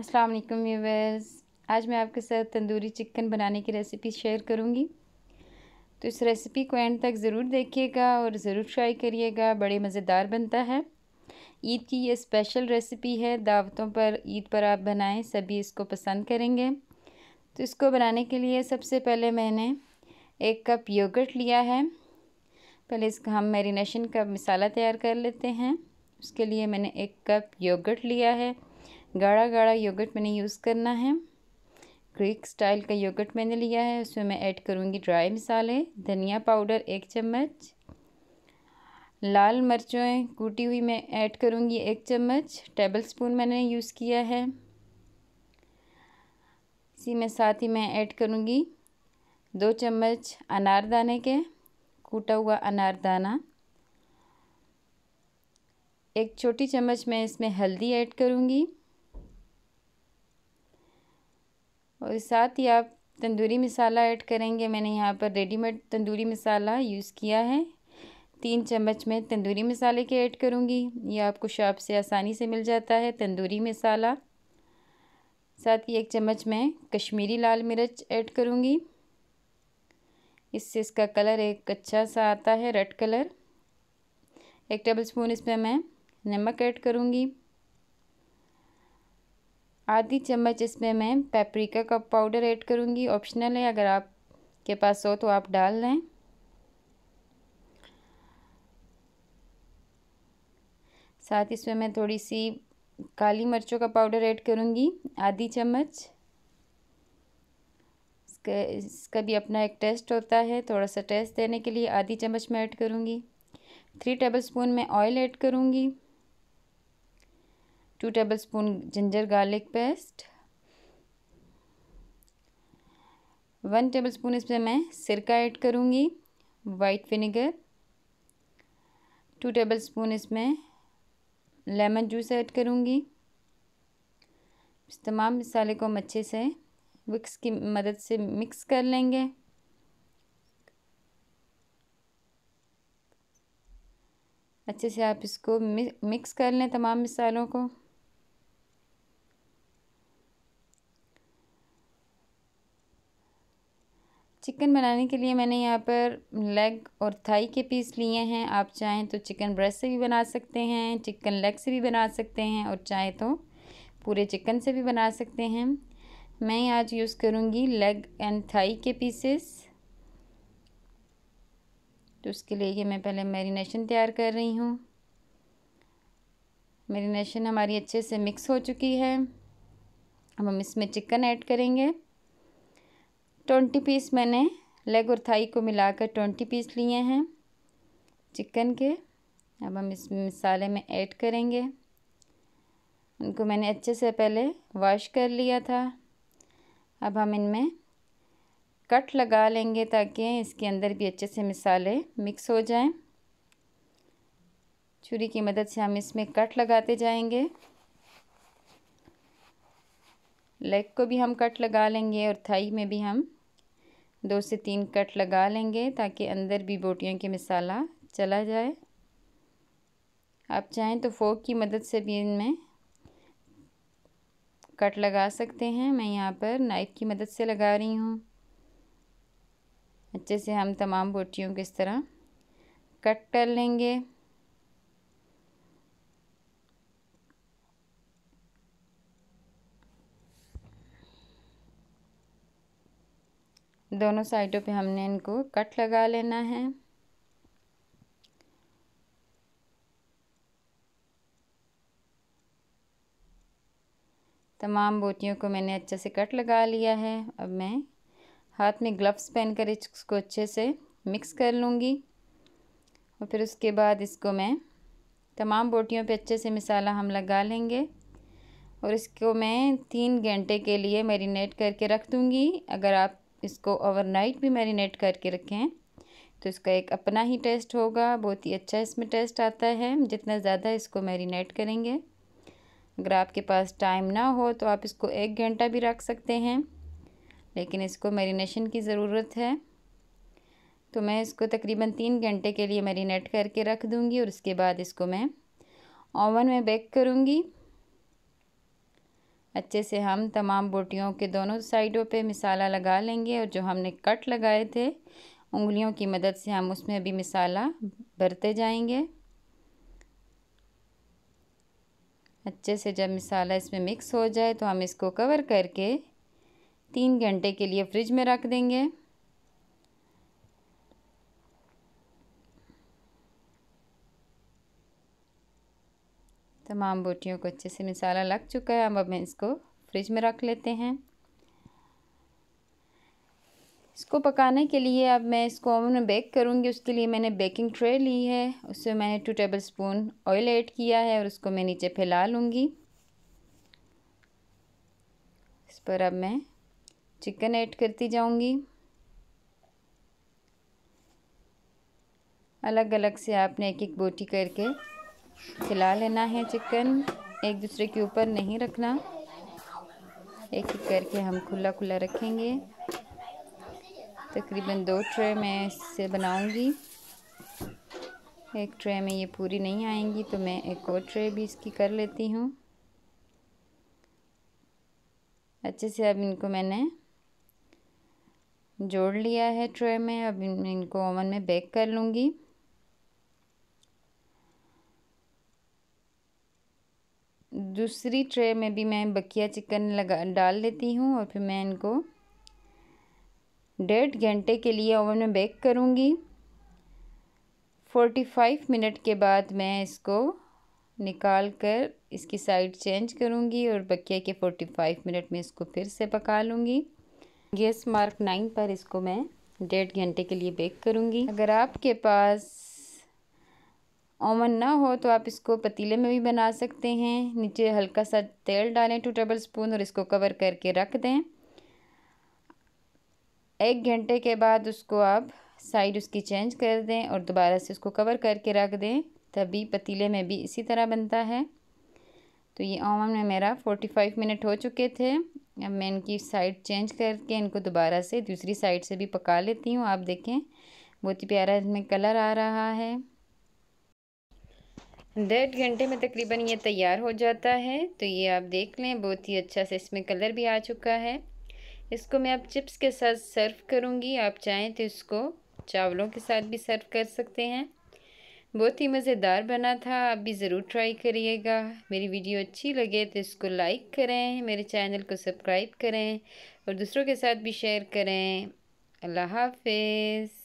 अस्सलाम वालेकुम व्यूवर्स आज मैं आपके साथ तंदूरी चिकन बनाने की रेसिपी शेयर करूंगी तो इस रेसिपी को एंड तक ज़रूर देखिएगा और ज़रूर ट्राई करिएगा बड़े मज़ेदार बनता है ईद की ये स्पेशल रेसिपी है दावतों पर ईद पर आप बनाएं सभी इसको पसंद करेंगे तो इसको बनाने के लिए सबसे पहले मैंने एक कप योगर्ट लिया है पहले इसका हम मैरिनेशन का मसाला तैयार कर लेते हैं उसके लिए मैंने एक कप योगर्ट लिया है गाढ़ा गाढ़ा योगर्ट मैंने यूज़ करना है ग्रीक स्टाइल का योगर्ट मैंने लिया है उसमें मैं ऐड करूँगी ड्राई मसाले धनिया पाउडर एक चम्मच लाल मिर्चें कूटी हुई मैं ऐड करूँगी एक चम्मच टेबल स्पून मैंने यूज़ किया है इसी में साथ ही मैं ऐड करूँगी दो चम्मच अनारदाने के कूटा हुआ अनारदाना एक छोटी चम्मच मैं इसमें हल्दी ऐड करूँगी और साथ ही आप तंदूरी मसाला ऐड करेंगे मैंने यहाँ पर रेडीमेड तंदूरी मसाला यूज़ किया है तीन चम्मच में तंदूरी मसाले के ऐड करूँगी ये आपको शॉप से आसानी से मिल जाता है तंदूरी मसाला साथ ही एक चम्मच में कश्मीरी लाल मिर्च ऐड करूँगी इससे इसका कलर एक अच्छा सा आता है रेड कलर एक टेबलस्पून इसमें मैं नमक ऐड करूँगी आधी चम्मच इसमें मैं पेपरिका का पाउडर ऐड करूँगी ऑप्शनल है अगर आपके पास हो तो आप डाल लें साथ इसमें मैं थोड़ी सी काली मिर्चों का पाउडर ऐड करूँगी आधी चम्मच इसका इसका भी अपना एक टेस्ट होता है थोड़ा सा टेस्ट देने के लिए आधी चम्मच मैं ऐड करूँगी थ्री टेबल स्पून में ऑयल ऐड करूँगी two tablespoon ginger garlic paste one tablespoon इसमें मैं सिरका ऐड करूँगी white vinegar two tablespoon इसमें लेमन जूस ऐड करूँगी इस तमाम मसाले को हम अच्छे से विक्स की मदद से मिक्स कर लेंगे अच्छे से आप इसको मिक्स कर लें तमाम मिसालों को चिकन बनाने के लिए मैंने यहाँ पर लेग और थाई के पीस लिए हैं आप चाहें तो चिकन ब्रेस्ट से भी बना सकते हैं चिकन लेग से भी बना सकते हैं और चाहें तो पूरे चिकन से भी बना सकते हैं मैं आज यूज़ करूँगी लेग एंड थाई के पीसेस तो उसके लिए ये मैं पहले मैरिनेशन तैयार कर रही हूँ मैरिनेशन हमारी अच्छे से मिक्स हो चुकी है अब हम इसमें चिकन ऐड करेंगे ट्वेंटी पीस मैंने लेग और थाई को मिलाकर ट्वेंटी पीस लिए हैं चिकन के अब हम इस मसाले में ऐड करेंगे उनको मैंने अच्छे से पहले वॉश कर लिया था अब हम इनमें कट लगा लेंगे ताकि इसके अंदर भी अच्छे से मिसाले मिक्स हो जाएं छुरी की मदद से हम इसमें कट लगाते जाएंगे लेग को भी हम कट लगा लेंगे और थाई में भी हम दो से तीन कट लगा लेंगे ताकि अंदर भी बोटियों के मसाला चला जाए आप चाहें तो फोक की मदद से भी इनमें कट लगा सकते हैं मैं यहाँ पर नाइफ़ की मदद से लगा रही हूँ अच्छे से हम तमाम बोटियों को इस तरह कट कर लेंगे दोनों साइडों पे हमने इनको कट लगा लेना है तमाम बोटियों को मैंने अच्छे से कट लगा लिया है अब मैं हाथ में ग्लव्स पहन कर इसको अच्छे से मिक्स कर लूँगी और फिर उसके बाद इसको मैं तमाम बोटियों पे अच्छे से मिसाला हम लगा लेंगे और इसको मैं तीन घंटे के लिए मैरिनेट करके रख दूँगी अगर आप इसको ओवरनाइट भी मैरिनेट करके रखें तो इसका एक अपना ही टेस्ट होगा बहुत ही अच्छा इसमें टेस्ट आता है जितना ज़्यादा इसको मैरिनेट करेंगे अगर आपके पास टाइम ना हो तो आप इसको एक घंटा भी रख सकते हैं लेकिन इसको मैरिनेशन की ज़रूरत है तो मैं इसको तकरीबन तीन घंटे के लिए मैरिनेट करके रख दूँगी और उसके बाद इसको मैं ओवन में बेक करूँगी अच्छे से हम तमाम बोटियों के दोनों साइडों पे मिसाला लगा लेंगे और जो हमने कट लगाए थे उंगलियों की मदद से हम उसमें भी मिसाला भरते जाएंगे अच्छे से जब मिसाला इसमें मिक्स हो जाए तो हम इसको कवर करके तीन घंटे के लिए फ्रिज में रख देंगे तमाम तो बोटियों को अच्छे से मिसाला लग चुका है अब हम इसको फ्रिज में रख लेते हैं इसको पकाने के लिए अब मैं इसको ओवन में बेक करूँगी उसके लिए मैंने बेकिंग ट्रे ली है उसमें मैंने two tablespoon oil add किया है और उसको मैं नीचे फैला लूँगी इस पर अब मैं चिकन ऐड करती जाऊँगी अलग अलग से आपने एक एक बोटी करके खिला लेना है चिकन एक दूसरे के ऊपर नहीं रखना एक एक करके हम खुला खुला रखेंगे तकरीबन दो ट्रे मैं इससे बनाऊंगी एक ट्रे में ये पूरी नहीं आएंगी तो मैं एक और ट्रे भी इसकी कर लेती हूँ अच्छे से अब इनको मैंने जोड़ लिया है ट्रे में अब इनको ओवन में बेक कर लूँगी दूसरी ट्रे में भी मैं बकिया चिकन लगा डाल देती हूँ और फिर मैं इनको डेढ़ घंटे के लिए ओवन में बेक करूँगी फोर्टी फाइव मिनट के बाद मैं इसको निकाल कर इसकी साइड चेंज करूँगी और बकिया के फोर्टी फाइव मिनट में इसको फिर से पका लूँगी गैस मार्क नाइन पर इसको मैं डेढ़ घंटे के लिए बेक करूँगी अगर आपके पास ओवन ना हो तो आप इसको पतीले में भी बना सकते हैं नीचे हल्का सा तेल डालें टू टेबल स्पून और इसको कवर करके रख दें एक घंटे के बाद उसको आप साइड उसकी चेंज कर दें और दोबारा से उसको कवर करके रख दें तभी पतीले में भी इसी तरह बनता है तो ये ओवन में मेरा फोर्टी फाइव मिनट हो चुके थे अब मैं इनकी साइड चेंज करके इनको दोबारा से दूसरी साइड से भी पका लेती हूँ आप देखें बहुत ही प्यारा इसमें कलर आ रहा है डेढ़ घंटे में तकरीबन ये तैयार हो जाता है तो ये आप देख लें बहुत ही अच्छा से इसमें कलर भी आ चुका है इसको मैं अब चिप्स के साथ सर्व करूँगी आप चाहें तो इसको चावलों के साथ भी सर्व कर सकते हैं बहुत ही मज़ेदार बना था आप भी ज़रूर ट्राई करिएगा मेरी वीडियो अच्छी लगे तो इसको लाइक करें मेरे चैनल को सब्सक्राइब करें और दूसरों के साथ भी शेयर करें अल्लाह हाफिज़